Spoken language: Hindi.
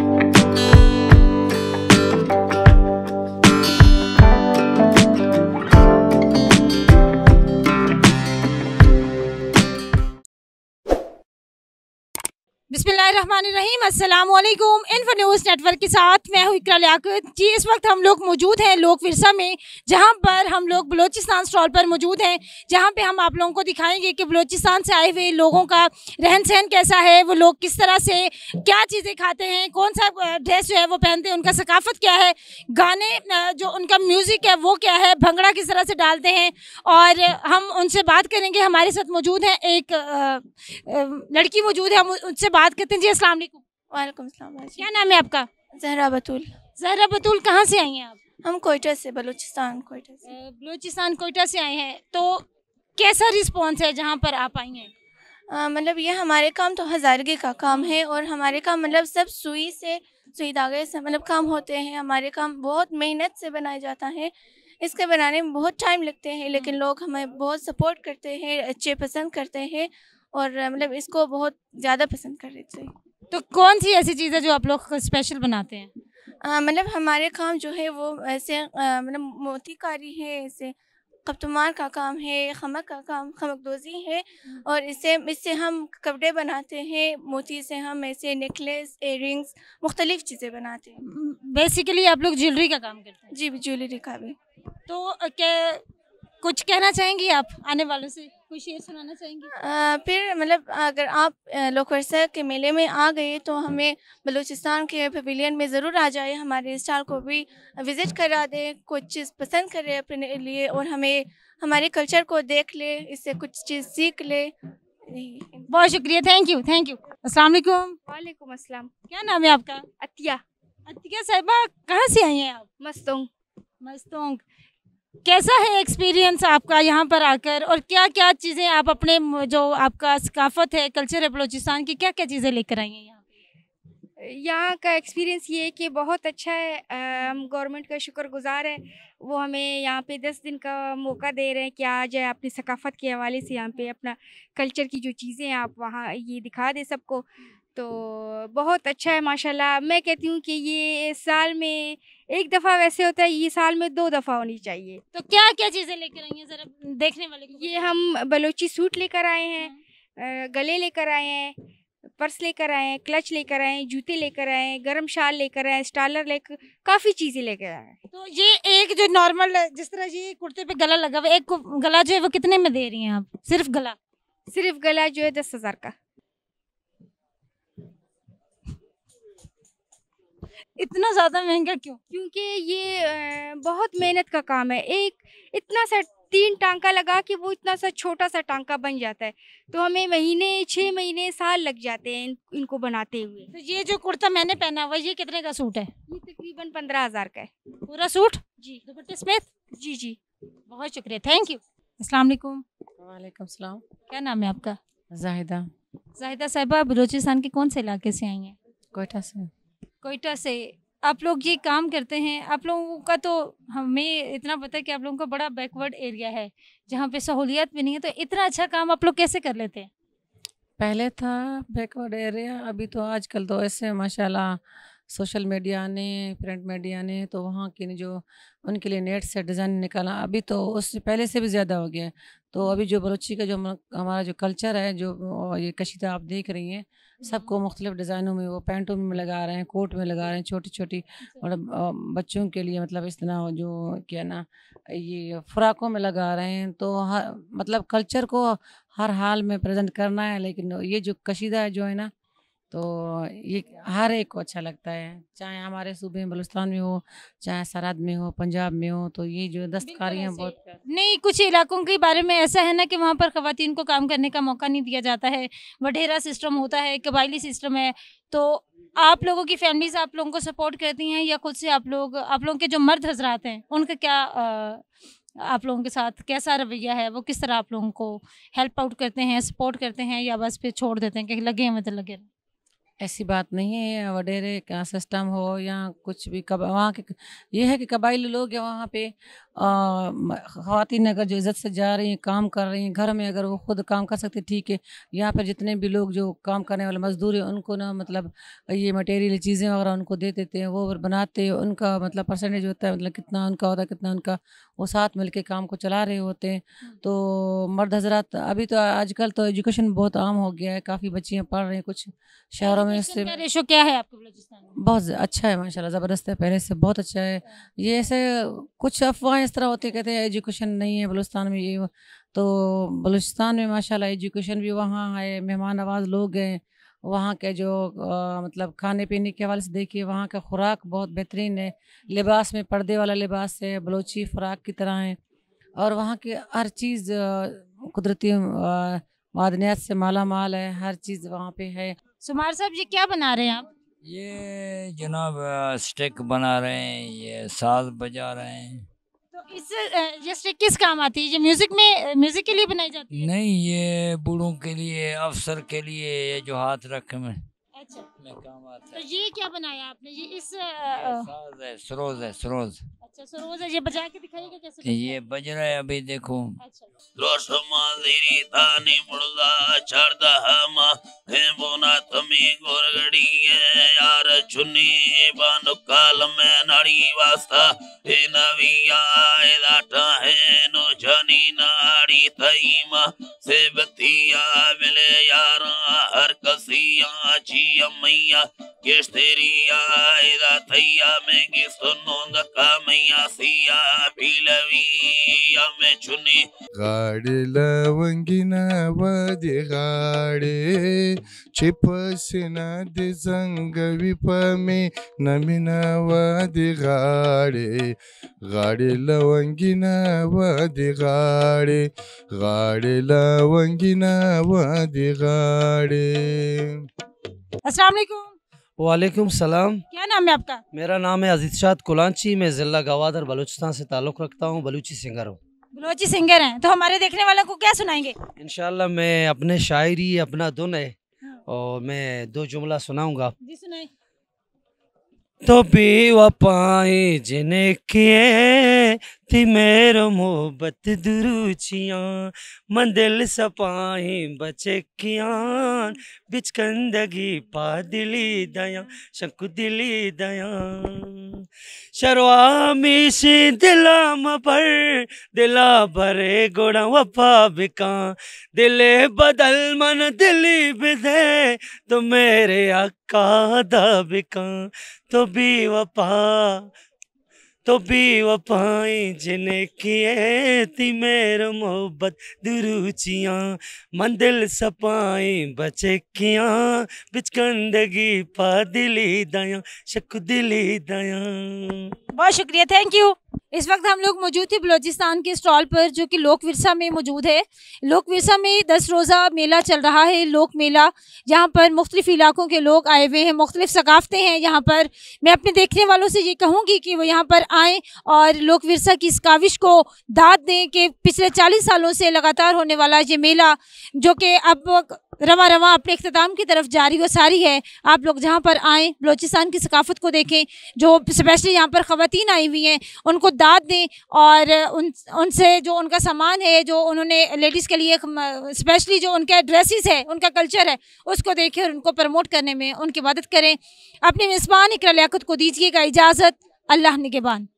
you. रहीम अस्सलाम वालेकुम इन्फो न्यूज़ नेटवर्क के साथ मैं हूँ इकरा लियाकत जी इस वक्त हम लोग मौजूद हैं लोक विरसा में जहाँ पर हम लोग बलोचिस्तान स्टॉल पर मौजूद हैं जहाँ पे हम आप लोगों को दिखाएंगे कि बलोचिस्तान से आए हुए लोगों का रहन सहन कैसा है वो लोग किस तरह से क्या चीज़ें खाते हैं कौन सा ड्रेस जो है वो पहनते हैं उनका सकाफत क्या है गाने जो उनका म्यूज़िक है वो क्या है भंगड़ा किस तरह से डालते हैं और हम उनसे बात करेंगे हमारे साथ मौजूद हैं एक लड़की मौजूद है हम उनसे बात करते हैं बहन जी अस्सलाम वालेकुम वालेकुम अस्सलाम क्या नाम है आपका जहरा बतूल जहरा बतूल कहाँ से आई हैं आप हम कोयटा से बलूचिस्तान कोयटा से बलूचिस्तान कोयटा से आए हैं तो कैसा रिस्पॉन्स है जहाँ पर आप आई हैं मतलब ये हमारे काम तो हजारगे का काम है और हमारे काम मतलब सब सुई से सुई धागे से मतलब काम होते हैं हमारे काम बहुत मेहनत से बनाया जाता है इसके बनाने में बहुत टाइम लगते हैं लेकिन हम्म। लोग हमें बहुत सपोर्ट करते हैं अच्छे पसंद करते हैं और मतलब इसको बहुत ज़्यादा पसंद कर रही थी तो कौन सी ऐसी चीज़ है जो आप लोग स्पेशल बनाते हैं मतलब हमारे काम जो है वो ऐसे मतलब मोतीकारी है ऐसे कप्तमार का काम है खमक का काम खमक दोजी है और इससे इससे हम कपड़े बनाते हैं मोती से हम ऐसे नेकलेस एयरिंग्स मुख्तलिफ़ चीज़ें बनाते हैं बेसिकली आप लोग ज्वेलरी का काम करते हैं जी ज्वेलरी का भी तो क्या कुछ कहना चाहेंगी आप आने वालों से कुछ ये सुनाना चाहेंगे फिर मतलब अगर आप लोकरसर के मेले में आ गए तो हमें बलूचिस्तान के पवेलियन में ज़रूर आ जाए हमारे स्टॉल को भी विज़िट करा दें कुछ चीज़ पसंद करें अपने लिए और हमें हमारे कल्चर को देख ले इससे कुछ चीज़ सीख ले बहुत शुक्रिया थैंक यू थैंक यू अस्सलाम वालेकुम वालेकुम अस्सलाम क्या नाम है आपका अतिया अतिया साहिबा कहाँ से आई हैं आप मस्तोंग मस्तोंग कैसा है एक्सपीरियंस आपका यहाँ पर आकर और क्या क्या चीज़ें आप अपने जो आपका सकाफत है कल्चर है बलोचिस्तान की क्या क्या चीज़ें लेकर आई हैं यहाँ यहाँ का एक्सपीरियंस ये कि बहुत अच्छा है हम गवर्नमेंट का शुक्रगुजार है वो हमें यहाँ पे दस दिन का मौका दे रहे हैं कि आ जाए अपनी सकाफत के हवाले से यहाँ पे अपना कल्चर की जो चीज़ें हैं आप वहाँ ये दिखा दें सबको तो बहुत अच्छा है माशाल्लाह मैं कहती हूँ कि ये साल में एक दफ़ा वैसे होता है ये साल में दो दफ़ा होनी चाहिए तो क्या क्या चीज़ें लेकर आई हैं ज़रा देखने वाले को ये हम बलोची सूट लेकर आए हैं हाँ। गले लेकर आए हैं पर्स लेकर आए हैं क्लच लेकर आए हैं जूते लेकर आए हैं गर्म शाल लेकर आए हैं स्टालर लेकर काफ़ी चीज़ें लेकर आए हैं तो ये एक जो नॉर्मल जिस तरह ये कुर्ते पे गला लगा हुआ एक गला जो है वो कितने में दे रही हैं आप सिर्फ गला सिर्फ गला जो है दस हज़ार का इतना ज़्यादा महंगा क्यों क्योंकि ये बहुत मेहनत का काम है एक इतना सा तीन टांका लगा कि वो इतना सा छोटा सा टांका बन जाता है तो हमें महीने छः महीने साल लग जाते हैं इन, इनको बनाते हुए तो ये जो कुर्ता मैंने पहना हुआ ये कितने का सूट है ये तकरीबन पंद्रह हज़ार का है पूरा सूट जी दुपट्टे समेत जी जी बहुत शुक्रिया थैंक यू अस्सलाम वालेकुम वालेकुम क्या नाम है आपका जाहिदा जाहिदा साहिबा बलोचिस्तान के कौन से इलाके से आई हैं कोयटा से कोयटा से आप लोग ये काम करते हैं आप लोगों का तो हमें इतना पता है कि आप लोगों का बड़ा बैकवर्ड एरिया है जहाँ पे सहूलियत भी नहीं है तो इतना अच्छा काम आप लोग कैसे कर लेते हैं पहले था बैकवर्ड एरिया अभी तो आजकल तो ऐसे माशाल्लाह सोशल मीडिया ने प्रिंट मीडिया ने तो वहाँ की जो उनके लिए नेट से डिज़ाइन निकाला अभी तो उससे पहले से भी ज़्यादा हो गया तो हम्म। अभी जो बलोची का जो हमारा जो कल्चर है जो ये कशीदा आप देख रही हैं हम्म। सबको मुख्तलिफ डिज़ाइनों में वो पैंटों में लगा रहे हैं कोट में लगा रहे हैं छोटी छोटी मतलब बच्चों के लिए मतलब इस तरह जो क्या ना ये फ्राकों में लगा रहे हैं तो हर मतलब कल्चर को हर हाल में प्रेजेंट करना है लेकिन ये जो कशीदा जो है ना तो ये हर एक को अच्छा लगता है चाहे हमारे सूबे में बलुस्तान में हो चाहे सरहद में हो पंजाब में हो तो ये जो दस्तकारियाँ बहुत नहीं कुछ इलाकों के बारे में ऐसा है ना कि वहाँ पर खुतिन को काम करने का मौका नहीं दिया जाता है वढेरा सिस्टम होता है कबायली सिस्टम है तो आप लोगों की फैमिलीज आप लोगों को सपोर्ट करती हैं या खुद से आप लोग आप लोगों के जो मर्द हजरात हैं उनका क्या आप लोगों के साथ कैसा रवैया है वो किस तरह आप लोगों को हेल्प आउट करते हैं सपोर्ट करते हैं या बस फिर छोड़ देते हैं कि लगे हैं मतलब लगे हैं ऐसी बात नहीं है वडेरे का सिस्टम हो या कुछ भी कब वहाँ के ये है कि कबाइली लोग हैं वहाँ पे ख़वान अगर जो इज़्ज़त से जा रही हैं काम कर रही हैं घर में अगर वो ख़ुद काम कर सकती ठीक है यहाँ पर जितने भी लोग जो काम करने वाले मज़दूर हैं उनको ना मतलब ये मटेरियल चीज़ें वगैरह उनको दे देते हैं वो बनाते हैं उनका मतलब परसेंटेज होता है मतलब कितना उनका होता है कितना उनका वो साथ मिल के काम को चला रहे होते हैं तो मर्द हजरात अभी तो आजकल तो एजुकेशन बहुत आम हो गया है काफ़ी बच्चियाँ पढ़ रही हैं कुछ शहरों में इससे रेशो क्या है आपके बहुत अच्छा है माशाल्लाह ज़बरदस्त है पहले से बहुत अच्छा है अच्छा। ये ऐसे कुछ अफवाह वहाँ इस तरह होते कहते हैं एजुकेशन नहीं है बलुस्तान में ये तो बलुस्तान में माशाल्लाह एजुकेशन भी वहाँ है मेहमान नवाज लोग हैं वहाँ के जो आ, मतलब खाने पीने के हवाले से देखिए वहाँ का खुराक बहुत बेहतरीन है लिबास में पर्दे वाला लिबास है बलोची खुराक की तरह है और वहाँ की हर चीज़ कुदरती मादनियात से माला माल है हर चीज़ वहाँ पे है सुमार साहब ये क्या बना रहे हैं आप ये जनाब स्टिक बना रहे हैं ये साज बजा रहे हैं इससे ये स्टिक किस काम आती है ये म्यूजिक में म्यूजिक के लिए बनाई जाती है नहीं ये बूढ़ों के लिए अफसर के लिए ये जो हाथ रखे में अच्छा में तो है तो ये क्या बनाया आपने ये इस साज है सरोज है सरोज अच्छा सरोज है ये बजा के दिखाइएगा कैसे ये बज रहा है अभी देखो अच्छा लोसो तानी मुर्दा चरदा तमी गोरगड़ी है यार चुनी बन काल में नाड़ी वास्ता हे नविया लाटा है नो जानी नाड़ी तईमा से बतिया मिले यार हर कसिया chiamayya Kesteriya edatayya me giftononga kamayya siya pilaviya me chuni Gaade lavangina vadi gaade Chipasina de zangavipame namina vadi gaade Gaade lavangina vadi gaade Gaade lavangina vadi gaade वालेकुम सलाम क्या नाम है आपका मेरा नाम है अजीत शाह कुलांची मैं जिला गवादर बलूचिस्तान से ताल्लुक़ रखता हूँ बलूची सिंगर हूँ बलोची सिंगर हैं तो हमारे देखने वालों को क्या सुनाएंगे इनशाला मैं अपने शायरी अपना दुन है हाँ। और मैं दो जुमला सुनाऊंगा तो भी पाए जिन्हें के ती मेरो मोहब्बत दुरुचियाँ मन दिल सपाए बचे कियान बिचकंदगी पा दिली दया शंकु दिली दया शर्वामी से दिलाम पर दिला भरे गुण वफा बिका दिले बदल मन दिली बिधे तो मेरे अक्का दा बिका तो भी वफा तो भी पाई जिने किए थी मेर मोहब्बत दुरुचियाँ मंदिल सपाए बचकियाँ बिचकंदगी पा दिली दया शक दिली दया बहुत शुक्रिया थैंक यू इस वक्त हम लोग मौजूद थे बलोचिस्तान के स्टॉल पर जो कि लोक विरसा में मौजूद है लोक विरसा में दस रोज़ा मेला चल रहा है लोक मेला जहां पर मुख्तलिफ इलाकों के लोग आए हुए हैं मुख्तलिफ सकाफ़तें हैं यहाँ पर मैं अपने देखने वालों से ये कहूँगी कि वो यहाँ पर आए और लोक विरसा की इस काविश को दाद दें कि पिछले चालीस सालों से लगातार होने वाला ये मेला जो कि अब रवा रवा अपने अख्ताम की तरफ जारी व सारी है आप लोग जहाँ पर आएँ बलोचिस्तान की सकाफत को देखें जो स्पेशली यहाँ पर ख़वान आई हुई हैं उनको दाद दें और उन उनसे जो उनका सामान है जो उन्होंने लेडीज़ के लिए स्पेशली जो उनके ड्रेसिस है उनका कल्चर है उसको देखें और उनको प्रमोट करने में उनकी मदद करें अपने मेज़बान इकर लियात को दीजिएगा इजाज़त अल्लाह निगेबान